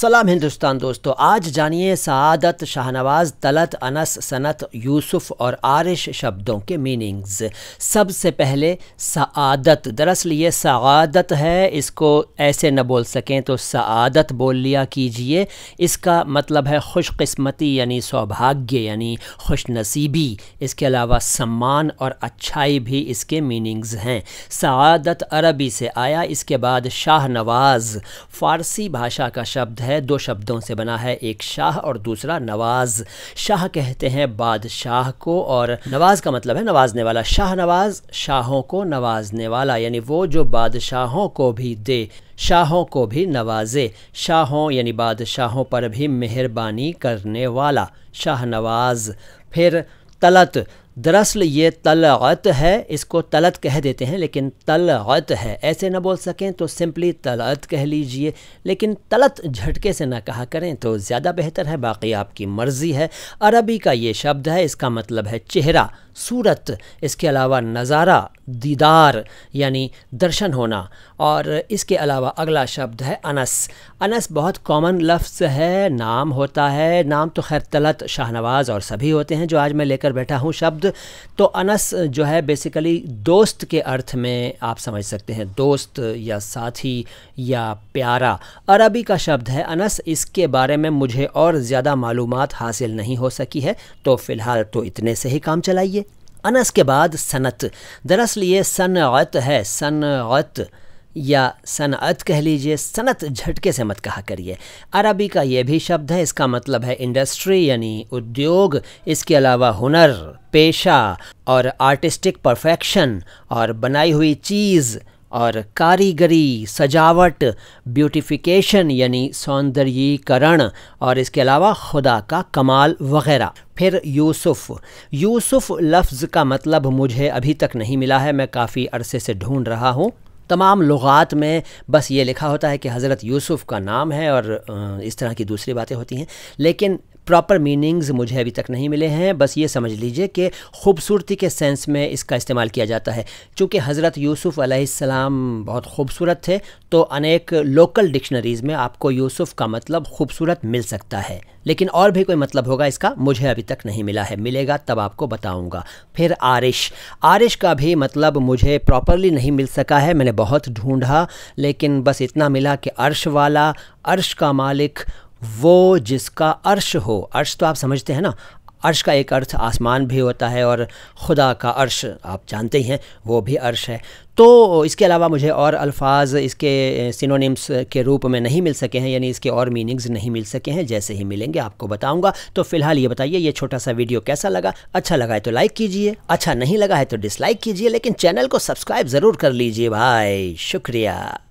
सलाम हिंदुस्तान दोस्तों आज जानिए सदत शाहनवाज तलत अनस सनत यूसुफ और आरिश शब्दों के मीनिंग्स सबसे पहले सदत दरअसल ये सदत है इसको ऐसे न बोल सकें तो सदत बोल लिया कीजिए इसका मतलब है खुशकस्मती यानी सौभाग्य यानी खुशनसीबी इसके अलावा सम्मान और अच्छाई भी इसके मीनिंग्स हैं सदत अरबी से आया इसके बाद शाहनवाज फ़ारसी भाषा का शब्द है है दो शब्दों से बना है एक शाह और दूसरा नवाज शाह कहते हैं बादशाह को और नवाज का मतलब है नवाजने वाला शाह नवाज शाहों को नवाजने वाला यानी वो जो बादशाहों को भी दे शाहों को भी नवाजे शाहों यानी बादशाहों पर भी मेहरबानी करने वाला शाह नवाज फिर तलत दरअसल ये तलत है इसको तलत कह देते हैं लेकिन तलत है ऐसे ना बोल सकें तो सिंपली तलत कह लीजिए लेकिन तलत झटके से ना कहा करें तो ज़्यादा बेहतर है बाकी आपकी मर्ज़ी है अरबी का ये शब्द है इसका मतलब है चेहरा सूरत इसके अलावा नज़ारा दीदार यानी दर्शन होना और इसके अलावा अगला शब्द है अनस अनस बहुत कॉमन लफ्ज़ है नाम होता है नाम तो खैर तलत शाहनवाज़ और सभी होते हैं जो आज मैं लेकर बैठा हूँ शब्द तो अनस जो है बेसिकली दोस्त के अर्थ में आप समझ सकते हैं दोस्त या साथी या प्यारा अरबी का शब्द है अनस इसके बारे में मुझे और ज़्यादा मालूम हासिल नहीं हो सकी है तो फ़िलहाल तो इतने से ही काम चलाइए अनस के बाद सनत दरअसल ये सनत है सनत या सनत कह लीजिए सनत झटके से मत कहा करिए अरबी का ये भी शब्द है इसका मतलब है इंडस्ट्री यानी उद्योग इसके अलावा हुनर पेशा और आर्टिस्टिक परफेक्शन और बनाई हुई चीज़ और कारीगरी सजावट ब्यूटिफिकेशन यानी सौंदर्यीकरण और इसके अलावा खुदा का कमाल वगैरह फिर यूसुफ यूसुफ लफ्ज़ का मतलब मुझे अभी तक नहीं मिला है मैं काफ़ी अरसे से ढूंढ रहा हूँ तमाम लुगात में बस ये लिखा होता है कि हज़रत यूसुफ़ का नाम है और इस तरह की दूसरी बातें होती हैं लेकिन प्रॉपर मीनिंग्स मुझे अभी तक नहीं मिले हैं बस ये समझ लीजिए कि खूबसूरती के सेंस में इसका इस्तेमाल किया जाता है चूँकि हज़रत यूसुफ़ अलैहिस्सलाम बहुत खूबसूरत थे तो अनेक लोकल डिक्शनरीज़ में आपको यूसुफ़ का मतलब खूबसूरत मिल सकता है लेकिन और भी कोई मतलब होगा इसका मुझे अभी तक नहीं मिला है मिलेगा तब आपको बताऊंगा फिर आरिश आरिश का भी मतलब मुझे प्रॉपरली नहीं मिल सका है मैंने बहुत ढूंढा लेकिन बस इतना मिला कि अर्श वाला अर्श का मालिक वो जिसका अर्श हो अर्श तो आप समझते हैं ना अर्श का एक अर्थ आसमान भी होता है और ख़ुदा का अर्श आप जानते ही हैं वो भी अर्श है तो इसके अलावा मुझे और अल्फाज इसके सिनोनिम्स के रूप में नहीं मिल सके हैं यानी इसके और मीनिंग्स नहीं मिल सके हैं जैसे ही मिलेंगे आपको बताऊंगा तो फिलहाल ये बताइए ये छोटा सा वीडियो कैसा लगा अच्छा लगा है तो लाइक कीजिए अच्छा नहीं लगा है तो डिसलाइक कीजिए लेकिन चैनल को सब्सक्राइब ज़रूर कर लीजिए भाई शुक्रिया